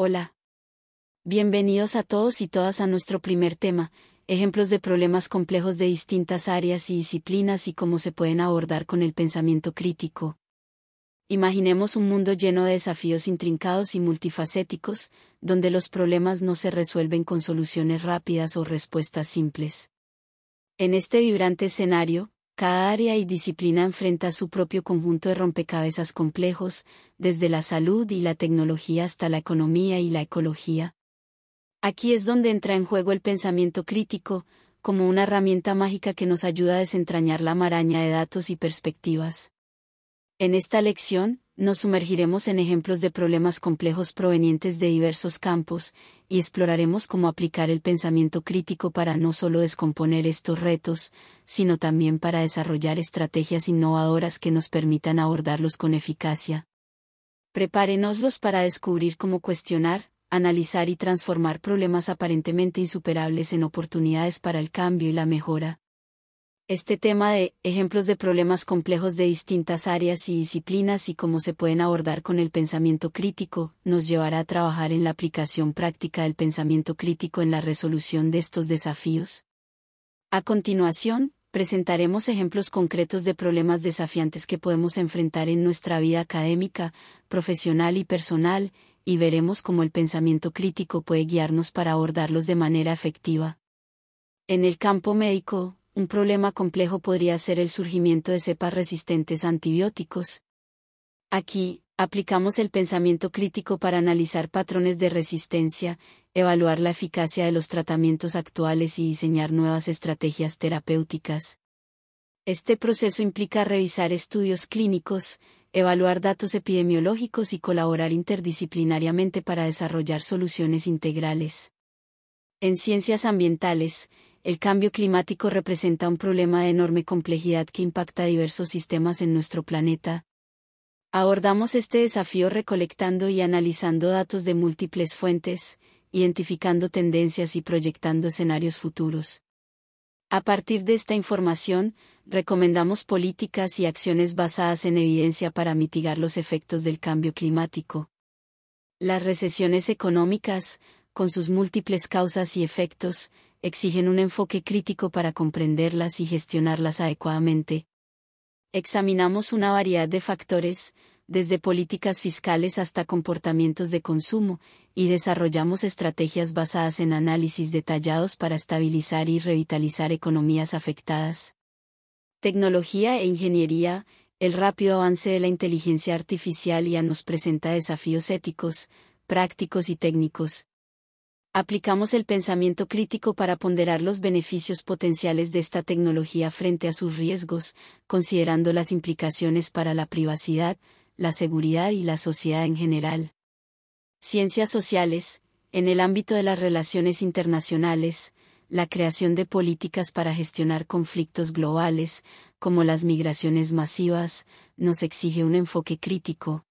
Hola. Bienvenidos a todos y todas a nuestro primer tema, ejemplos de problemas complejos de distintas áreas y disciplinas y cómo se pueden abordar con el pensamiento crítico. Imaginemos un mundo lleno de desafíos intrincados y multifacéticos, donde los problemas no se resuelven con soluciones rápidas o respuestas simples. En este vibrante escenario, cada área y disciplina enfrenta su propio conjunto de rompecabezas complejos, desde la salud y la tecnología hasta la economía y la ecología. Aquí es donde entra en juego el pensamiento crítico, como una herramienta mágica que nos ayuda a desentrañar la maraña de datos y perspectivas. En esta lección, nos sumergiremos en ejemplos de problemas complejos provenientes de diversos campos, y exploraremos cómo aplicar el pensamiento crítico para no solo descomponer estos retos, sino también para desarrollar estrategias innovadoras que nos permitan abordarlos con eficacia. Prepárenoslos para descubrir cómo cuestionar, analizar y transformar problemas aparentemente insuperables en oportunidades para el cambio y la mejora este tema de ejemplos de problemas complejos de distintas áreas y disciplinas y cómo se pueden abordar con el pensamiento crítico, nos llevará a trabajar en la aplicación práctica del pensamiento crítico en la resolución de estos desafíos. A continuación, presentaremos ejemplos concretos de problemas desafiantes que podemos enfrentar en nuestra vida académica, profesional y personal, y veremos cómo el pensamiento crítico puede guiarnos para abordarlos de manera efectiva. En el campo médico, un problema complejo podría ser el surgimiento de cepas resistentes a antibióticos. Aquí, aplicamos el pensamiento crítico para analizar patrones de resistencia, evaluar la eficacia de los tratamientos actuales y diseñar nuevas estrategias terapéuticas. Este proceso implica revisar estudios clínicos, evaluar datos epidemiológicos y colaborar interdisciplinariamente para desarrollar soluciones integrales. En ciencias ambientales, el cambio climático representa un problema de enorme complejidad que impacta diversos sistemas en nuestro planeta. Abordamos este desafío recolectando y analizando datos de múltiples fuentes, identificando tendencias y proyectando escenarios futuros. A partir de esta información, recomendamos políticas y acciones basadas en evidencia para mitigar los efectos del cambio climático. Las recesiones económicas, con sus múltiples causas y efectos, exigen un enfoque crítico para comprenderlas y gestionarlas adecuadamente. Examinamos una variedad de factores, desde políticas fiscales hasta comportamientos de consumo, y desarrollamos estrategias basadas en análisis detallados para estabilizar y revitalizar economías afectadas. Tecnología e ingeniería, el rápido avance de la inteligencia artificial ya nos presenta desafíos éticos, prácticos y técnicos, aplicamos el pensamiento crítico para ponderar los beneficios potenciales de esta tecnología frente a sus riesgos, considerando las implicaciones para la privacidad, la seguridad y la sociedad en general. Ciencias sociales, en el ámbito de las relaciones internacionales, la creación de políticas para gestionar conflictos globales, como las migraciones masivas, nos exige un enfoque crítico.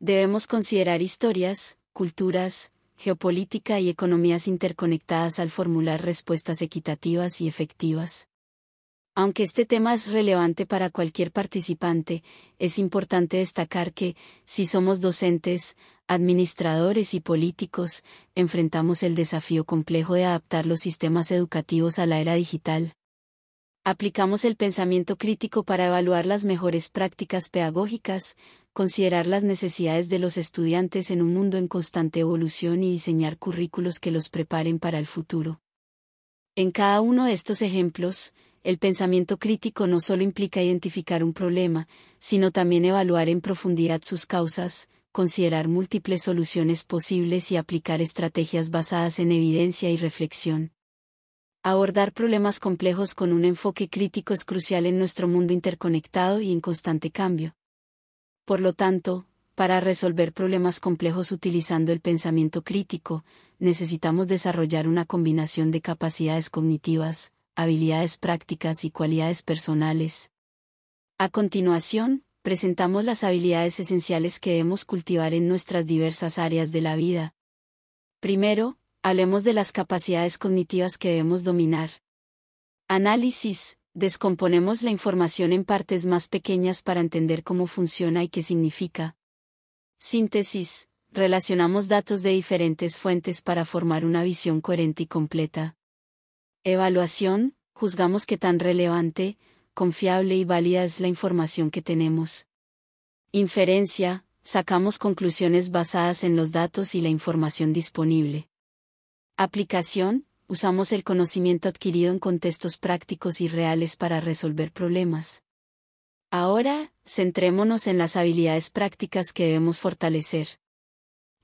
Debemos considerar historias, culturas, geopolítica y economías interconectadas al formular respuestas equitativas y efectivas. Aunque este tema es relevante para cualquier participante, es importante destacar que, si somos docentes, administradores y políticos, enfrentamos el desafío complejo de adaptar los sistemas educativos a la era digital, Aplicamos el pensamiento crítico para evaluar las mejores prácticas pedagógicas, considerar las necesidades de los estudiantes en un mundo en constante evolución y diseñar currículos que los preparen para el futuro. En cada uno de estos ejemplos, el pensamiento crítico no solo implica identificar un problema, sino también evaluar en profundidad sus causas, considerar múltiples soluciones posibles y aplicar estrategias basadas en evidencia y reflexión. Abordar problemas complejos con un enfoque crítico es crucial en nuestro mundo interconectado y en constante cambio. Por lo tanto, para resolver problemas complejos utilizando el pensamiento crítico, necesitamos desarrollar una combinación de capacidades cognitivas, habilidades prácticas y cualidades personales. A continuación, presentamos las habilidades esenciales que debemos cultivar en nuestras diversas áreas de la vida. Primero, hablemos de las capacidades cognitivas que debemos dominar. Análisis. Descomponemos la información en partes más pequeñas para entender cómo funciona y qué significa. Síntesis. Relacionamos datos de diferentes fuentes para formar una visión coherente y completa. Evaluación. Juzgamos qué tan relevante, confiable y válida es la información que tenemos. Inferencia. Sacamos conclusiones basadas en los datos y la información disponible. Aplicación, usamos el conocimiento adquirido en contextos prácticos y reales para resolver problemas. Ahora, centrémonos en las habilidades prácticas que debemos fortalecer.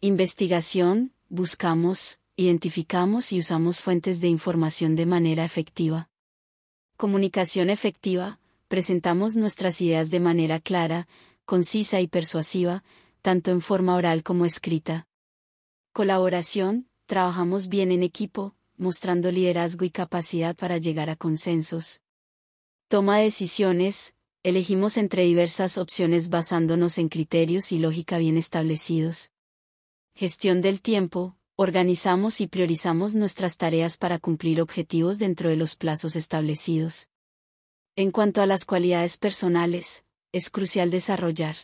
Investigación, buscamos, identificamos y usamos fuentes de información de manera efectiva. Comunicación efectiva, presentamos nuestras ideas de manera clara, concisa y persuasiva, tanto en forma oral como escrita. Colaboración, Trabajamos bien en equipo, mostrando liderazgo y capacidad para llegar a consensos. Toma decisiones, elegimos entre diversas opciones basándonos en criterios y lógica bien establecidos. Gestión del tiempo, organizamos y priorizamos nuestras tareas para cumplir objetivos dentro de los plazos establecidos. En cuanto a las cualidades personales, es crucial desarrollar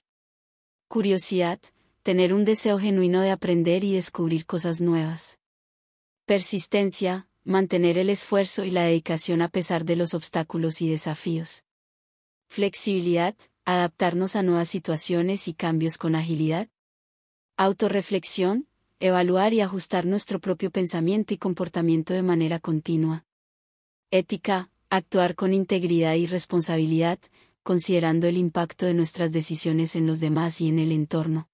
curiosidad, tener un deseo genuino de aprender y descubrir cosas nuevas. Persistencia, mantener el esfuerzo y la dedicación a pesar de los obstáculos y desafíos. Flexibilidad, adaptarnos a nuevas situaciones y cambios con agilidad. Autorreflexión, evaluar y ajustar nuestro propio pensamiento y comportamiento de manera continua. Ética, actuar con integridad y responsabilidad, considerando el impacto de nuestras decisiones en los demás y en el entorno.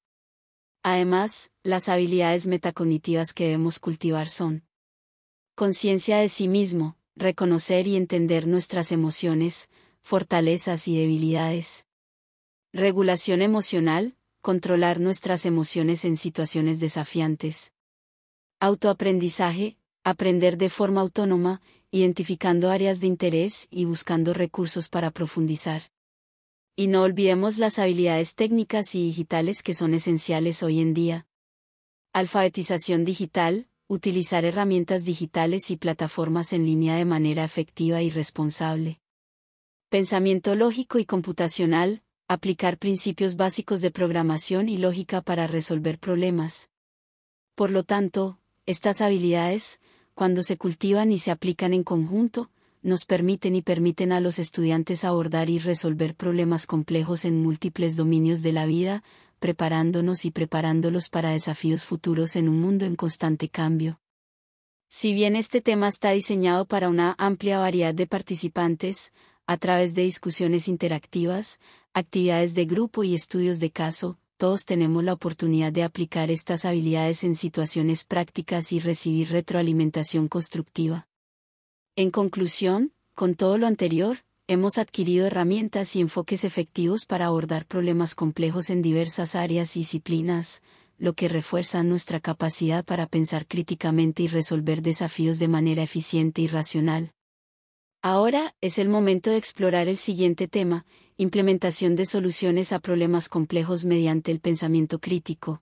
Además, las habilidades metacognitivas que debemos cultivar son conciencia de sí mismo, reconocer y entender nuestras emociones, fortalezas y debilidades. Regulación emocional, controlar nuestras emociones en situaciones desafiantes. Autoaprendizaje, aprender de forma autónoma, identificando áreas de interés y buscando recursos para profundizar. Y no olvidemos las habilidades técnicas y digitales que son esenciales hoy en día. Alfabetización digital, utilizar herramientas digitales y plataformas en línea de manera efectiva y responsable. Pensamiento lógico y computacional, aplicar principios básicos de programación y lógica para resolver problemas. Por lo tanto, estas habilidades, cuando se cultivan y se aplican en conjunto, nos permiten y permiten a los estudiantes abordar y resolver problemas complejos en múltiples dominios de la vida, preparándonos y preparándolos para desafíos futuros en un mundo en constante cambio. Si bien este tema está diseñado para una amplia variedad de participantes, a través de discusiones interactivas, actividades de grupo y estudios de caso, todos tenemos la oportunidad de aplicar estas habilidades en situaciones prácticas y recibir retroalimentación constructiva. En conclusión, con todo lo anterior, hemos adquirido herramientas y enfoques efectivos para abordar problemas complejos en diversas áreas y disciplinas, lo que refuerza nuestra capacidad para pensar críticamente y resolver desafíos de manera eficiente y racional. Ahora es el momento de explorar el siguiente tema, implementación de soluciones a problemas complejos mediante el pensamiento crítico.